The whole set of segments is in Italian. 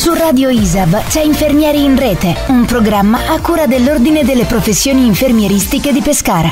Su Radio ISAB c'è Infermieri in Rete, un programma a cura dell'Ordine delle professioni infermieristiche di Pescara.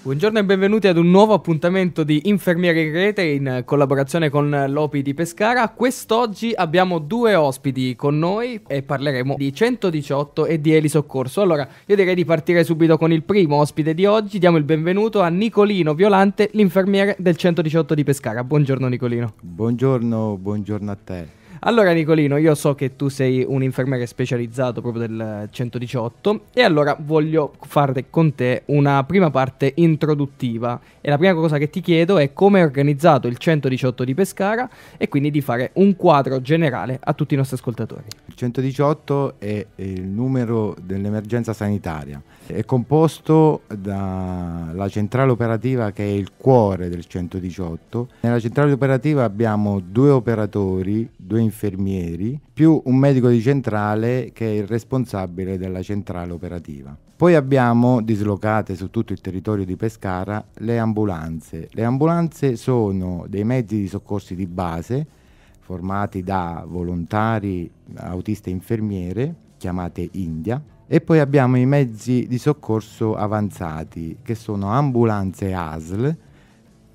Buongiorno e benvenuti ad un nuovo appuntamento di Infermieri in Rete in collaborazione con l'OPI di Pescara. Quest'oggi abbiamo due ospiti con noi e parleremo di 118 e di elisoccorso. Allora, io direi di partire subito con il primo ospite di oggi. Diamo il benvenuto a Nicolino Violante, l'infermiere del 118 di Pescara. Buongiorno Nicolino. Buongiorno, buongiorno a te. Allora Nicolino, io so che tu sei un infermiere specializzato proprio del 118 e allora voglio fare con te una prima parte introduttiva e la prima cosa che ti chiedo è come è organizzato il 118 di Pescara e quindi di fare un quadro generale a tutti i nostri ascoltatori. Il 118 è il numero dell'emergenza sanitaria, è composto dalla centrale operativa che è il cuore del 118. Nella centrale operativa abbiamo due operatori due infermieri, più un medico di centrale che è il responsabile della centrale operativa. Poi abbiamo dislocate su tutto il territorio di Pescara le ambulanze. Le ambulanze sono dei mezzi di soccorsi di base formati da volontari, autiste e infermiere, chiamate India, e poi abbiamo i mezzi di soccorso avanzati, che sono ambulanze ASL,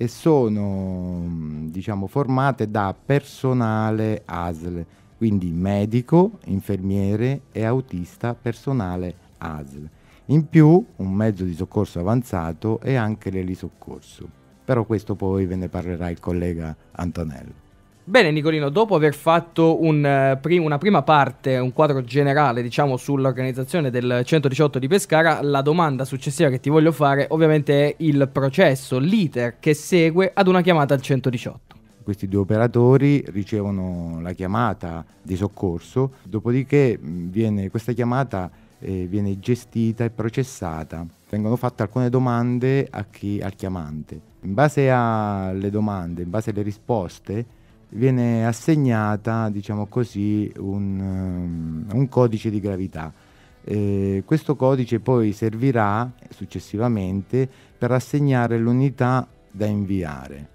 e sono diciamo, formate da personale ASL, quindi medico, infermiere e autista personale ASL. In più un mezzo di soccorso avanzato e anche l'elisoccorso. Però questo poi ve ne parlerà il collega Antonello. Bene Nicolino, dopo aver fatto un, eh, prim- una prima parte, un quadro generale diciamo sull'organizzazione del 118 di Pescara, la domanda successiva che ti voglio fare ovviamente è il processo, l'iter che segue ad una chiamata al 118 questi due operatori ricevono la chiamata di soccorso, dopodiché mm, viene, questa chiamata eh, viene gestita e processata. Vengono fatte alcune domande chi, al chiamante. In base alle domande, in base alle risposte, viene assegnata, diciamo così, un, ehm, un codice di gravità. Eh, questo codice poi servirà successivamente per assegnare l'unità da inviare.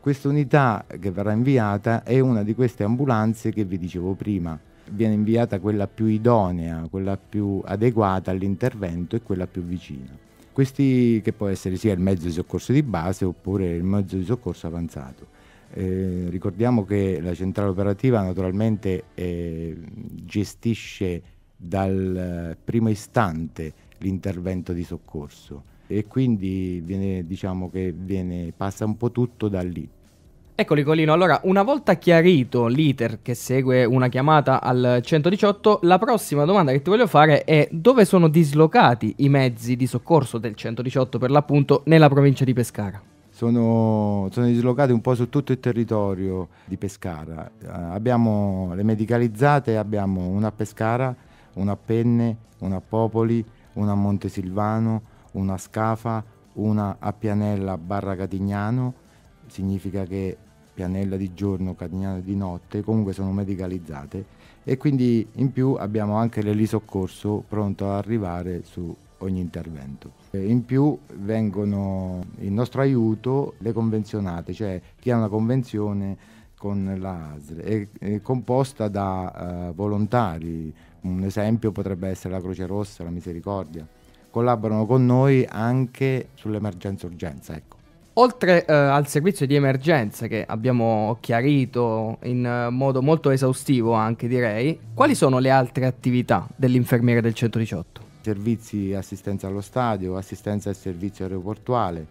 Questa unità che verrà inviata è una di queste ambulanze che vi dicevo prima. Viene inviata quella più idonea, quella più adeguata all'intervento e quella più vicina. Questi che può essere sia il mezzo di soccorso di base oppure il mezzo di soccorso avanzato. Eh, ricordiamo che la centrale operativa naturalmente eh, gestisce dal primo istante l'intervento di soccorso e quindi viene, diciamo che viene, passa un po' tutto da lì. Ecco Nicolino, allora una volta chiarito l'iter che segue una chiamata al 118, la prossima domanda che ti voglio fare è dove sono dislocati i mezzi di soccorso del 118 per l'appunto nella provincia di Pescara? sono, sono dislocate un po' su tutto il territorio di Pescara. Eh, abbiamo le medicalizzate, abbiamo una a Pescara, una a Penne, una a Popoli, una a Montesilvano, una a Scafa, una a Pianella barra Catignano, significa che Pianella di giorno, Catignano di notte, comunque sono medicalizzate e quindi in più abbiamo anche l'elisoccorso pronto ad arrivare su ogni intervento. Eh, in più vengono in nostro aiuto le convenzionate, cioè chi ha una convenzione con la ASL, è, è composta da eh, volontari, un esempio potrebbe essere la Croce Rossa, la Misericordia, collaborano con noi anche sull'emergenza-urgenza. Ecco. Oltre eh, al servizio di emergenza che abbiamo chiarito in eh, modo molto esaustivo anche direi, quali sono le altre attività dell'infermiere del 118? servizi assistenza allo stadio, assistenza al servizio aeroportuale,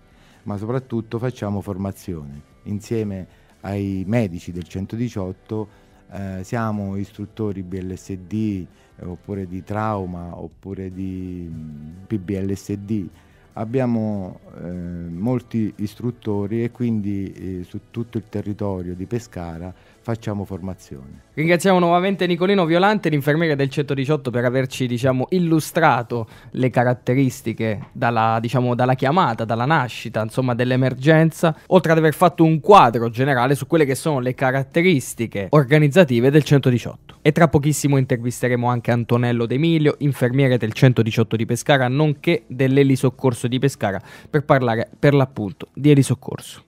ma soprattutto facciamo formazione. Insieme ai medici del 118 eh, siamo istruttori BLSD eh, oppure di trauma oppure di mm, PBLSD abbiamo eh, molti istruttori e quindi eh, su tutto il territorio di Pescara facciamo formazione. Ringraziamo nuovamente Nicolino Violante, l'infermiere del 118, per averci diciamo, illustrato le caratteristiche dalla, diciamo, dalla chiamata, dalla nascita, insomma, dell'emergenza, oltre ad aver fatto un quadro generale su quelle che sono le caratteristiche organizzative del 118. E tra pochissimo intervisteremo anche Antonello D'Emilio, infermiere del 118 di Pescara, nonché dell'elisoccorso Soccorso di Pescara per parlare per l'appunto di Eli Soccorso.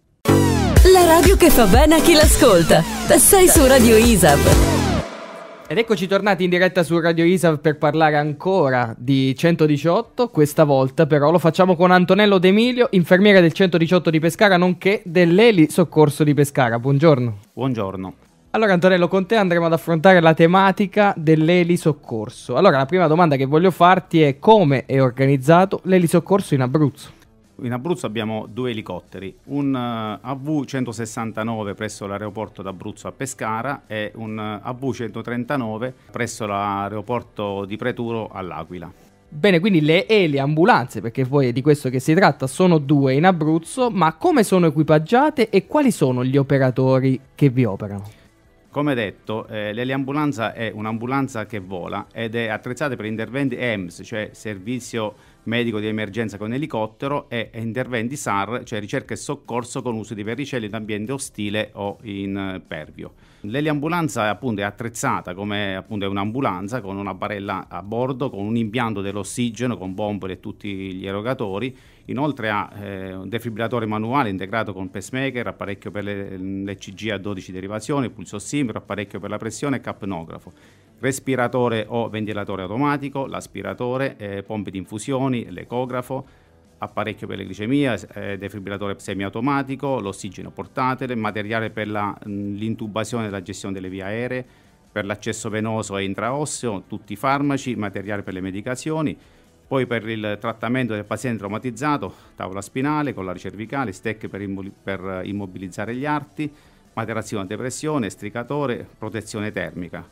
La radio che fa bene a chi l'ascolta. Sei su Radio ISAB. Ed eccoci tornati in diretta su Radio Isav per parlare ancora di 118, questa volta però lo facciamo con Antonello D'Emilio, infermiere del 118 di Pescara, nonché dell'Eli Soccorso di Pescara. Buongiorno. Buongiorno. Allora Antonello, con te andremo ad affrontare la tematica dell'elisoccorso. Allora la prima domanda che voglio farti è come è organizzato l'elisoccorso in Abruzzo? In Abruzzo abbiamo due elicotteri, un eh, AV-169 presso l'aeroporto d'Abruzzo a Pescara e un eh, AV-139 presso l'aeroporto di Preturo all'Aquila. Bene, quindi le eli ambulanze, perché poi è di questo che si tratta, sono due in Abruzzo, ma come sono equipaggiate e quali sono gli operatori che vi operano? Come detto, eh, l'eliambulanza è un'ambulanza che vola ed è attrezzata per interventi EMS, cioè servizio medico di emergenza con elicottero, e interventi SAR, cioè ricerca e soccorso con uso di verricelli in ambiente ostile o in eh, pervio. L'eliambulanza appunto è attrezzata come appunto è un'ambulanza con una barella a bordo, con un impianto dell'ossigeno, con bombole e tutti gli erogatori Inoltre ha eh, un defibrillatore manuale integrato con pacemaker, apparecchio per l'ECG mm, a 12 derivazioni, pulso pulsossimetro, apparecchio per la pressione e capnografo respiratore o ventilatore automatico, l'aspiratore, eh, pompe di infusioni, l'ecografo, apparecchio per la glicemia, eh, defibrillatore semiautomatico, l'ossigeno portatile, materiale per la, mm, l'intubazione e la gestione delle vie aeree, per l'accesso venoso e intraosseo, tutti i farmaci, materiale per le medicazioni, poi per il trattamento del paziente traumatizzato, tavola spinale, collare cervicale, stecche per, immo- per immobilizzare gli arti, materazione a depressione, stricatore, protezione termica.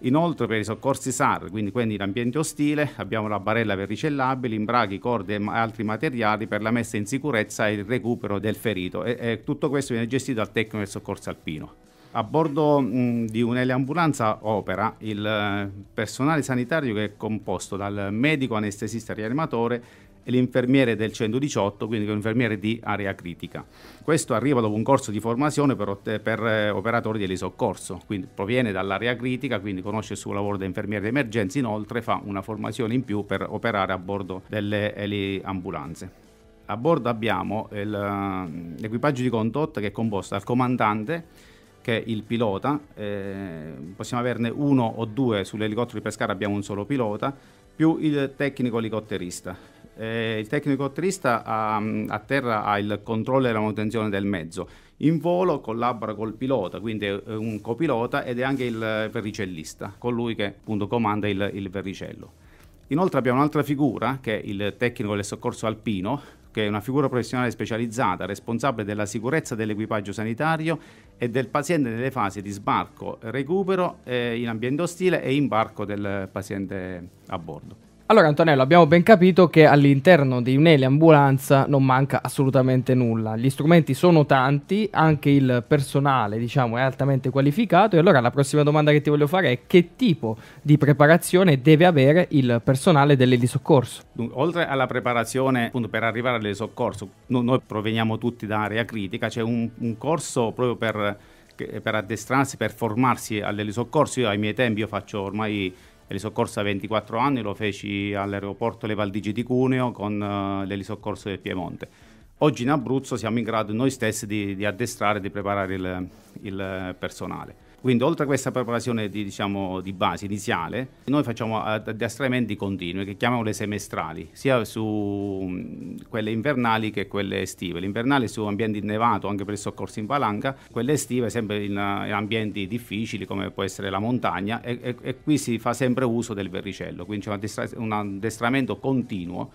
Inoltre per i soccorsi SAR, quindi quelli in ambiente ostile, abbiamo la barella per ricellabili, imbraghi, corde e altri materiali per la messa in sicurezza e il recupero del ferito. E, e tutto questo viene gestito dal tecnico del soccorso alpino. A bordo mh, mm, di un'eliambulanza opera il eh, personale sanitario che è composto dal medico anestesista rianimatore e l'infermiere del 118, quindi un infermiere di area critica. Questo arriva dopo un corso di formazione per, per eh, operatori di elisoccorso, quindi proviene dall'area critica, quindi conosce il suo lavoro da infermiere di emergenza, inoltre fa una formazione in più per operare a bordo delle eliambulanze a bordo abbiamo il, mm, l'equipaggio di condotta che è composto dal comandante che il pilota, eh, possiamo averne uno o due sull'elicottero di Pescara, abbiamo un solo pilota, più il tecnico elicotterista. Eh, il tecnico elicotterista ehm, a terra ha il controllo e la manutenzione del mezzo, in volo collabora col pilota, quindi è un copilota ed è anche il verricellista, colui che appunto comanda il, il verricello. Inoltre abbiamo un'altra figura che è il tecnico del soccorso alpino, che è una figura professionale specializzata, responsabile della sicurezza dell'equipaggio sanitario e del paziente nelle fasi di sbarco, recupero eh, in ambiente ostile e imbarco del paziente a bordo. Allora Antonello, abbiamo ben capito che all'interno di Unele Ambulanza non manca assolutamente nulla. Gli strumenti sono tanti, anche il personale diciamo, è altamente qualificato e allora la prossima domanda che ti voglio fare è che tipo di preparazione deve avere il personale dell'elisoccorso? Oltre alla preparazione appunto, per arrivare all'elisoccorso, no, noi proveniamo tutti da area critica, c'è un, un corso proprio per per addestrarsi, per formarsi all'elisoccorso. Io ai miei tempi io faccio ormai l'elisoccorso a 24 anni, lo feci all'aeroporto Le Valdigi di Cuneo con uh, eh, l'elisoccorso del Piemonte. Oggi in Abruzzo siamo in grado noi stessi di, di addestrare e di preparare il, il personale. Quindi oltre a questa preparazione di, diciamo, di base iniziale, noi facciamo addestramenti eh, continui che chiamiamo le semestrali, sia su mm, quelle invernali che quelle estive. L'invernale su ambienti innevato anche per il soccorso in palanca, quelle estive sempre in, in ambienti difficili come può essere la montagna e, e, e qui si fa sempre uso del verricello, quindi c'è un, addestra- un addestramento continuo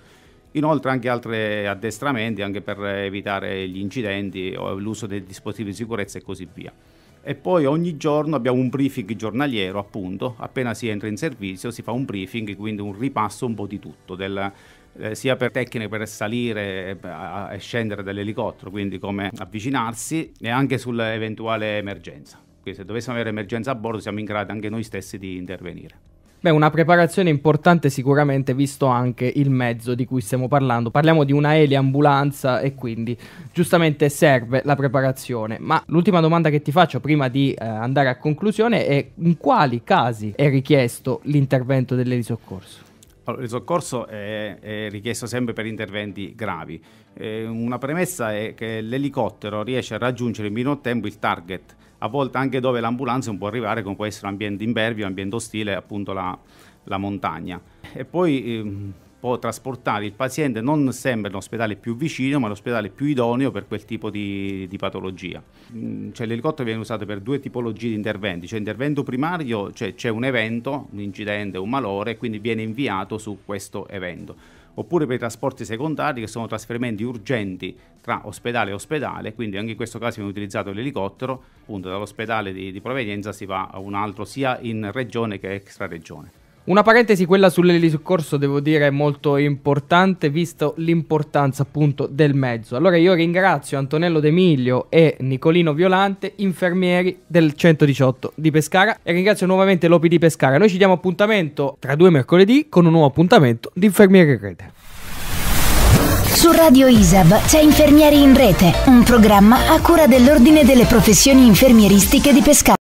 Inoltre anche altri addestramenti anche per evitare gli incidenti o l'uso dei dispositivi di sicurezza e così via e poi ogni giorno abbiamo un briefing giornaliero, appunto, appena si entra in servizio si fa un briefing, quindi un ripasso un po' di tutto, del, eh, sia per tecniche per salire e scendere dall'elicottero, quindi come avvicinarsi e anche sull'eventuale emergenza. Quindi se dovessimo avere emergenza a bordo siamo in grado anche noi stessi di intervenire. Beh, una preparazione importante sicuramente, visto anche il mezzo di cui stiamo parlando. Parliamo di una eliambulanza e quindi giustamente serve la preparazione. Ma l'ultima domanda che ti faccio prima di eh, andare a conclusione è in quali casi è richiesto l'intervento dell'elisoccorso? Allora, il soccorso è, è, richiesto sempre per interventi gravi. Eh, una premessa è che l'elicottero riesce a raggiungere in meno tempo il target a volte anche dove l'ambulanza non può arrivare, come può essere un ambiente imberbio, un ambiente ostile, appunto la, la montagna. E poi ehm, può trasportare il paziente non sempre all'ospedale più vicino, ma all'ospedale più idoneo per quel tipo di, di patologia. Mm, cioè, l'elicottero viene usato per due tipologie di interventi, cioè intervento primario, cioè c'è un evento, un incidente, un malore, quindi viene inviato su questo evento oppure per i trasporti secondari che sono trasferimenti urgenti tra ospedale e ospedale, quindi anche in questo caso viene utilizzato l'elicottero, appunto dall'ospedale di, di provenienza si va a un altro sia in regione che extra regione. Una parentesi, quella sull'elisoccorso devo dire molto importante, visto l'importanza appunto del mezzo. Allora io ringrazio Antonello D'Emiglio e Nicolino Violante, infermieri del 118 di Pescara, e ringrazio nuovamente l'OP di Pescara. Noi ci diamo appuntamento tra due mercoledì con un nuovo appuntamento di Infermieri in Rete. Su Radio ISAB c'è Infermieri in Rete, un programma a cura dell'Ordine delle Professioni Infermieristiche di Pescara.